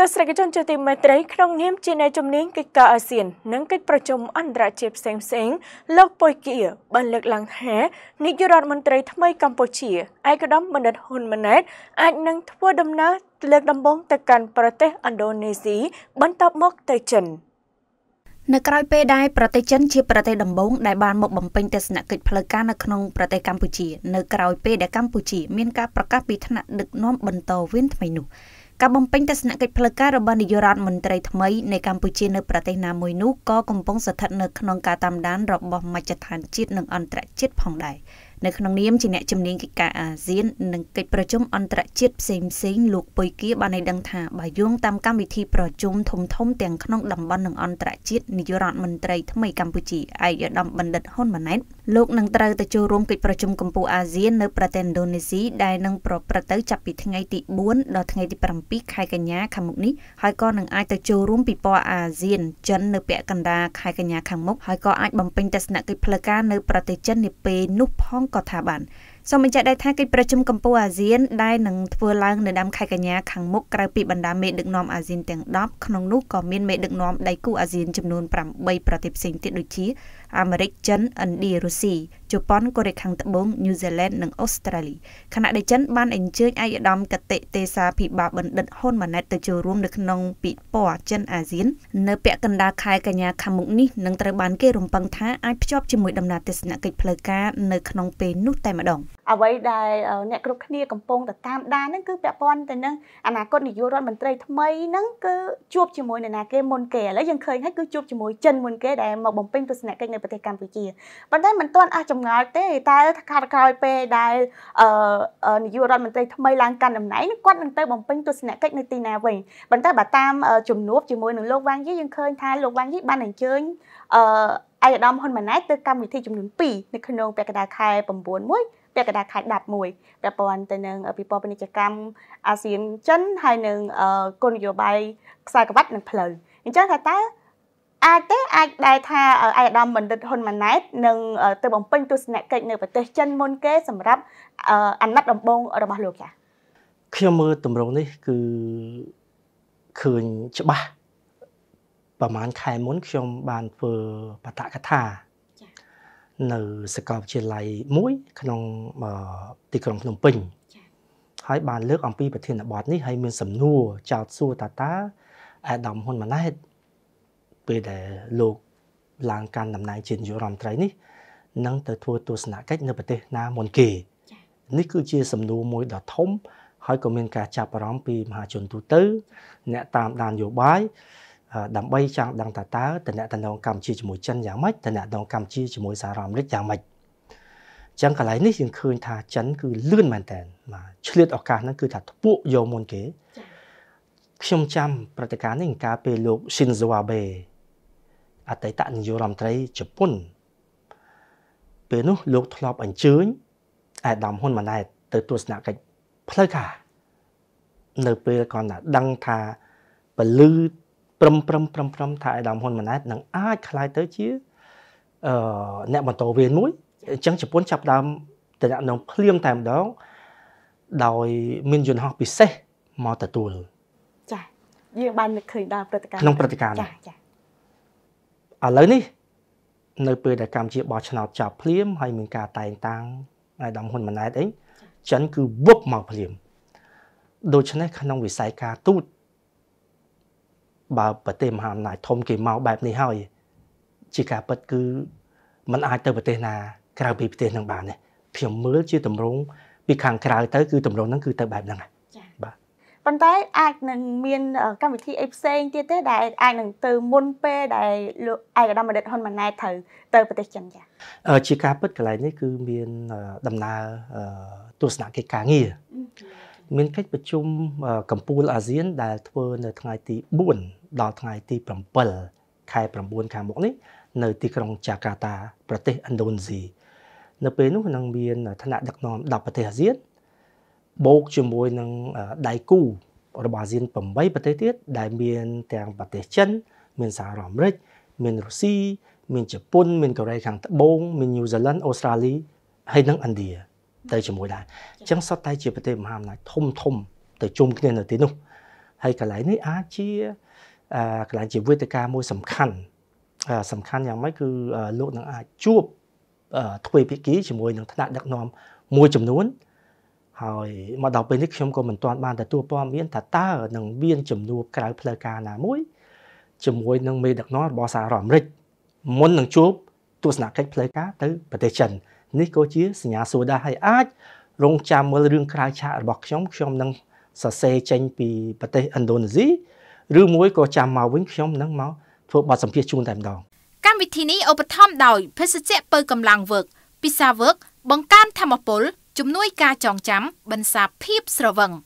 ទស្សនវិជ្ជាទីមេត្រីក្នុងនាមជាអ្នកជំនាញកិច្ចការអាស៊ាន និងកិច្ចប្រជុំអន្តរជាតិផ្សេងផ្សេងលោកពុយគៀបានលើកឡើងថានាយករដ្ឋមន្ត្រីថ្មីកម្ពុជាឯកឧត្តមបណ្ឌិតហ៊ុនម៉ាណែតអាចនឹងធ្វើដំណើរលើកដំបូងទៅកាន់ប្រទេសឥណ្ឌូនេស៊ីបន្ទាប់មកទៅចិន។នៅក្រៅពេលដែលប្រទេសចិនជាប្រទេសដំបូងដែលបានមកបំពេញទស្សនកិច្ចផ្លូវការនៅក្នុងប្រទេសកម្ពុជានៅក្រៅពេលដែលកម្ពុជាមានការប្រកាសពីឋានៈដឹកនាំបន្តវេនថ្មីនោះការបំពេញទស្សនកិច្ចផ្លូវការរបស់នាយករដ្ឋមន្ត្រីថ្មីនៃកម្ពុជានៅប្រទេសណាមួយនោះក៏កំពុងស្ថិតនៅក្នុងការតាមដានរបស់មជ្ឈដ្ឋានជាតិនិងអន្តរជាតិផងដែរនៅក្នុងនាមជាអ្នកជំនាញកិច្ចការអាស៊ាននិងកិច្ចប្រជុំអន្តរជាតិផ្សេងផ្សេងលោកពុយគៀបានឲ្យដឹងថាបើយោងតាមកម្មវិធីប្រជុំធំធំទាំងក្នុងតំបន់និងអន្តរជាតិនាយករដ្ឋមន្ត្រីថ្មីកម្ពុជាឯកឧត្តមបណ្ឌិតហ៊ុនម៉ាណែតលោកនឹងត្រូវទៅចូលរួមកិច្ចប្រជុំកម្ពុជាអាស៊ាននៅប្រទេសឥណ្ឌូនេស៊ីដែលនឹងប្រព្រឹត្តទៅចាប់ពីថ្ងៃទី4ដល់ថ្ងៃទី7ខែកញ្ញាខាងមុខនេះហើយក៏នឹងអាចទៅចូលរួមពិព័រណ៍អាស៊ានចិននៅពាក់កណ្ដាលខែកញ្ញាខាងមុខហើយក៏អាចបំពេញទស្សនកិច្ចផ្លូវការនៅប្រទេសចិននាពេលនោះផងក៏ថាបានសូមបញ្ជាក់ដែរថាកិច្ចប្រជុំកម្ពុជាអាស៊ានដែលនឹងធ្វើឡើងនៅដើមខែកញ្ញាខាងមុខក្រៅពីបណ្ដាមេដឹកនាំអាស៊ានទាំង10ក្នុងនោះក៏មានមេដឹកនាំដៃគូអាស៊ានចំនួន8ប្រទេសផ្សេងទៀតដូចជា អាមេរិកចិនឥណ្ឌារុស្ស៊ីជប៉ុនកូរ៉េខាងត្បូងញូហ្សេឡែននិងអូស្ត្រាលីខណៈដែលចិនបានអញ្ជើញឯកឧត្តមកតិទេសាភិបាលបណ្ឌិតហ៊ុនម៉ាណែតទៅចូលរួមនៅក្នុងពិព័រណ៍ចិនអាស៊ាននៅពាក់កណ្ដាលខែកញ្ញាខាងមុខនេះនឹងត្រូវបានគេរំពឹងថាអាចភ្ជាប់ជាមួយដំណើរទស្សនកិច្ចផ្លូវការនៅក្នុងពេលនោះតែម្ដងអ្វីដែលអ្នកគ្រប់គ្នាកំពុងតែតាមដានហ្នឹងគឺពាក់ព័ន្ធទៅនឹងអនាគតនាយករដ្ឋមន្ត្រីថ្មីហ្នឹងគឺជួបជាមួយនរណាគេមុនគេឥឡូវយើងឃើញហើយគឺជួបជាមួយចិនមុនគេដែលមកបំពេញទស្សនកិច្ចនៅប្រទេសកម្ពុជាប៉ុន្តែមិនទាន់អស់ចំចម្ងល់ទេតែខាត់ក្រោយពេលដែលអឺនាយករដ្ឋមន្ត្រីថ្មីឡើងកាន់តំណែងគាត់នឹងទៅបំពេញទស្សនកិច្ចនៅទីណាវិញប៉ុន្តែបើតាមជំនួបជាមួយនឹងលោកវ៉ាងយីយើងឃើញថាលោកវ៉ាងយីបានអញ្ជើញអឺឯកឧត្តមហ៊ុនម៉ាណែតទៅកម្មវិធីចំនួន2នៅក្នុងពាក់កណ្ដាលខែ9មួយពាក់កណ្ដាលខែ11ប្រព័ន្ធទៅនឹងពិព័រណ៍ពាណិជ្ជកម្មអាស៊ានចិនហើយនឹងគោលនយោបាយខ្សែក្រវ៉ាត់និងផ្លូវអញ្ចឹងថាតើអាចទេអាចដែរថាអាយដាមបណ្ឌិតហ៊ុនម៉ាណែតនឹងទៅបំពេញទស្សនកិច្ចនៅប្រទេសចិនមុនគេសម្រាប់អាណត្តិដំបូងរបស់លោកចា៎ខ្ញុំមើលទម្រង់នេះគឺឃើញច្បាស់ប្រហែលខែមុនខ្ញុំបានធ្វើបតកថា នៅសាកលវិទ្យាល័យមួយ ក្នុងទីក្រុងភ្នំពេញហើយបានលើកអំពីប្រធានបទនេះហើយមានសំណួរចោទសួរតាតាអាដាមហ៊ុនម៉ាណែតពេលដែលលោកឡើងកាន់តំណែងជានាយករដ្ឋមន្ត្រីនេះនឹងទៅធ្វើទស្សនកិច្ចនៅប្រទេសណាមុនគេនេះគឺជាសំណួរមួយដ៏ធំហើយក៏មានការចាប់អារម្មណ៍ពីមហាជនទូទៅ អ្នកតាមដានយោបាយដើម្បីចង់ដឹងតើតើតំណែងតំណងកម្ពុជាជាមួយចិនយ៉ាងម៉េចតំណែងតំណងកម្ពុជាជាមួយសហរដ្ឋអាមេរិកយ៉ាងម៉េចចឹងកន្លែងនេះយើងឃើញថាចិនគឺលឿនមែនតើបាទឆ្លៀតឱកាសហ្នឹងគឺថាធ្ពក់យកមុនគេខ្ញុំចាំព្រឹត្តិការណ៍នេះកាលពេលលោក Shinzo Abe អតីតនាយករដ្ឋមន្ត្រីជប៉ុនពេលនោះលោកធ្លាប់អញ្ជើញអាដាមហ៊ុនម៉ាណែតទៅទស្សនកិច្ចផ្លូវការនៅពេលគាត់ថាដឹងថាពលឺព្រមព្រមព្រមព្រមថាអាដាមហ៊ុនម៉ាណែតនឹងអាចខ្លាយទៅជាអឺអ្នកបន្តវេនមួយអញ្ចឹងជប៉ុនចាប់ដើមតំណងភ្លាមតែម្ដងដោយមានយន្តហោះពិសេសមកទទួលចាយើងបានឃើញដល់ព្រឹត្តិការណ៍ក្នុងព្រឹត្តិការណ៍ចាចាឥឡូវនេះនៅពេលដែលកម្ពុជាបោះឆ្នោតចប់ភ្លាមហើយមានការតែងតាំងអាដាមហ៊ុនម៉ាណែតអីចិនគឺវឹបមកភ្លាម ដូច្នេះក្នុងវិស័យការទូតបើប្រទេសមហាអំណាចធំគេមកបែបនេះហើយជាការពិតគឺมันអាចទៅប្រទេសណាក្រៅពីប្រទេសនឹងបានទេខ្ញុំមើលជាតម្រងពីខាងក្រៅទៅគឺតម្រងហ្នឹងគឺទៅបែបហ្នឹងហើយប៉ុន្តែអាចនឹងមានកម្មវិធីអីផ្សេងទៀតទេដែលអាចនឹងទៅមុនពេលដែលលោកឯកឧត្តមបណ្ឌិតហ៊ុនម៉ាណែតត្រូវទៅប្រទេសចិនចា៎ជាការពិតកន្លែងនេះគឺមានដំណើរទស្សនកិច្ចការងារមានកិច្ចប្រជុំកម្ពុជាអាស៊ានដែលធ្វើនៅថ្ងៃទី4ដល់ថ្ងៃទី7ខែ9ខាងមុខនេះ នៅទីក្រុងចាកាតាប្រទេសឥណ្ឌូនេស៊ីនៅពេលនោះនឹងមានឋានៈដឹកនាំ10ប្រទេសអាស៊ានបូកជាមួយនឹងដៃគូរបស់អាស៊ាន8ប្រទេសទៀតដែល មាន ទាំងប្រទេសចិន មានសហរដ្ឋអាមេរិកមានរុស្ស៊ីមានជប៉ុន មានកូរ៉េខាងត្បូងមានញូហ្សេឡង់អូស្ត្រាលីហើយនិងឥណ្ឌាទៅជាមួយដែរអញ្ចឹងសុទ្ធតែជាប្រទេសមហាអំណាចធំធំ ទៅជុំគ្នានៅទីនោះហើយកន្លែងនេះអាចជាកន្លែងជាវេទិកាមួយសំខាន់សំខាន់យ៉ាងម៉េចគឺលោកនឹងអាចជួបទ្វេភាគីជាមួយនឹងថ្នាក់ដឹកនាំ មួយចំនួនហើយមកដល់ពេលនេះខ្ញុំក៏មិនទាន់បានទទួលព័ត៌មានថាតើនឹងមានជំនួបក្រៅផ្លូវការណាមួយជាមួយនឹងមេដឹកនាំរបស់សហរដ្ឋអាមេរិកមុននឹងជួបទស្សនកិច្ចផ្លូវការទៅប្រទេសចិននេះក៏ជាសញ្ញាសួរដែរហើយអាច រងចាំមើលរឿងក្រៅឆាករបស់ខ្ញុំខ្ញុំនឹងសរសេរចេញពីប្រទេសឥណ្ឌូនេស៊ីឬមួយក៏ចាំមកវិញខ្ញុំនឹងមកធ្វើបទសម្ភាសជូនតែម្ដងកម្មវិធីនេះឧបត្ថម្ភដោយភេសជ្ជៈពៅកម្លាំងវើកពិសាវើកបង្កើនធមពលជំនួយការចងចាំបន្សាភាពស្រវឹង។